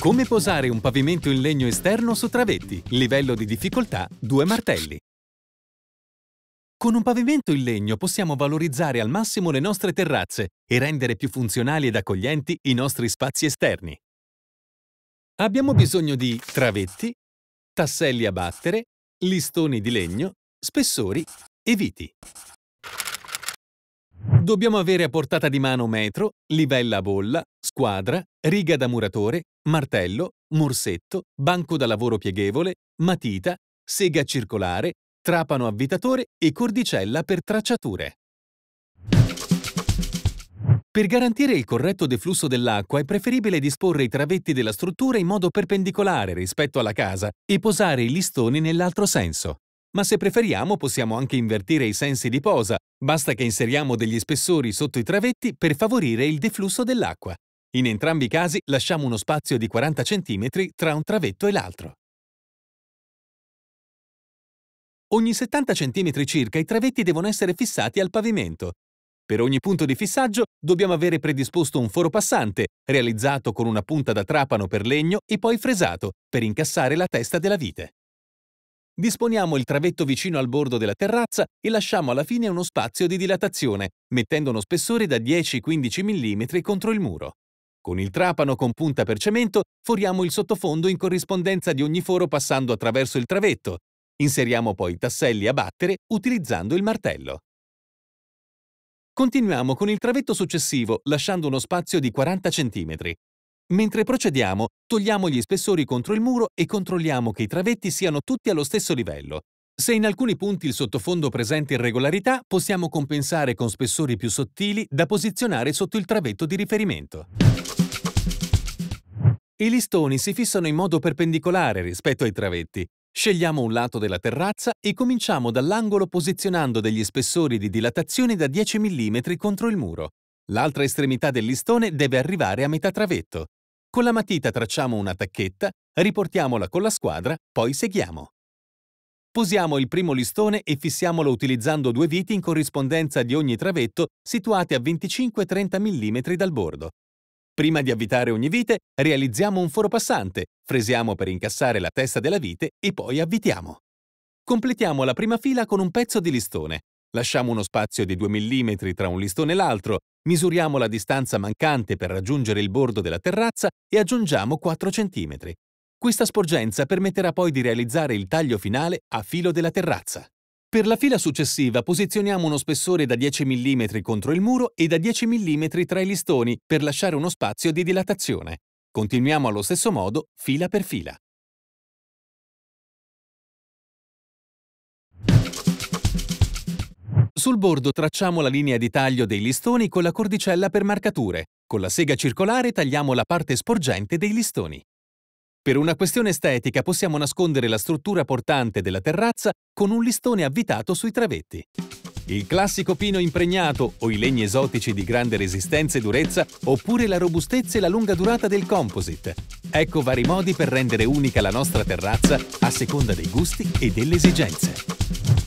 Come posare un pavimento in legno esterno su travetti. Livello di difficoltà 2 martelli. Con un pavimento in legno possiamo valorizzare al massimo le nostre terrazze e rendere più funzionali ed accoglienti i nostri spazi esterni. Abbiamo bisogno di travetti, tasselli a battere, listoni di legno, spessori e viti. Mm. Dobbiamo avere a portata di mano metro, livella a bolla, squadra, riga da muratore, martello, morsetto, banco da lavoro pieghevole, matita, sega circolare, trapano avvitatore e cordicella per tracciature. Per garantire il corretto deflusso dell'acqua è preferibile disporre i travetti della struttura in modo perpendicolare rispetto alla casa e posare i listoni nell'altro senso. Ma se preferiamo possiamo anche invertire i sensi di posa, basta che inseriamo degli spessori sotto i travetti per favorire il deflusso dell'acqua. In entrambi i casi lasciamo uno spazio di 40 cm tra un travetto e l'altro. Ogni 70 cm circa i travetti devono essere fissati al pavimento. Per ogni punto di fissaggio dobbiamo avere predisposto un foro passante, realizzato con una punta da trapano per legno e poi fresato, per incassare la testa della vite. Disponiamo il travetto vicino al bordo della terrazza e lasciamo alla fine uno spazio di dilatazione, mettendo uno spessore da 10-15 mm contro il muro. Con il trapano con punta per cemento foriamo il sottofondo in corrispondenza di ogni foro passando attraverso il travetto. Inseriamo poi i tasselli a battere utilizzando il martello. Continuiamo con il travetto successivo lasciando uno spazio di 40 cm. Mentre procediamo, togliamo gli spessori contro il muro e controlliamo che i travetti siano tutti allo stesso livello. Se in alcuni punti il sottofondo presenta irregolarità, possiamo compensare con spessori più sottili da posizionare sotto il travetto di riferimento. I listoni si fissano in modo perpendicolare rispetto ai travetti. Scegliamo un lato della terrazza e cominciamo dall'angolo posizionando degli spessori di dilatazione da 10 mm contro il muro. L'altra estremità del listone deve arrivare a metà travetto. Con la matita tracciamo una tacchetta, riportiamola con la squadra, poi seghiamo. Posiamo il primo listone e fissiamolo utilizzando due viti in corrispondenza di ogni travetto situate a 25-30 mm dal bordo. Prima di avvitare ogni vite, realizziamo un foro passante, fresiamo per incassare la testa della vite e poi avvitiamo. Completiamo la prima fila con un pezzo di listone. Lasciamo uno spazio di 2 mm tra un listone e l'altro, Misuriamo la distanza mancante per raggiungere il bordo della terrazza e aggiungiamo 4 cm. Questa sporgenza permetterà poi di realizzare il taglio finale a filo della terrazza. Per la fila successiva posizioniamo uno spessore da 10 mm contro il muro e da 10 mm tra i listoni per lasciare uno spazio di dilatazione. Continuiamo allo stesso modo fila per fila. Sul bordo tracciamo la linea di taglio dei listoni con la cordicella per marcature. Con la sega circolare tagliamo la parte sporgente dei listoni. Per una questione estetica possiamo nascondere la struttura portante della terrazza con un listone avvitato sui travetti. Il classico pino impregnato o i legni esotici di grande resistenza e durezza oppure la robustezza e la lunga durata del composite. Ecco vari modi per rendere unica la nostra terrazza a seconda dei gusti e delle esigenze.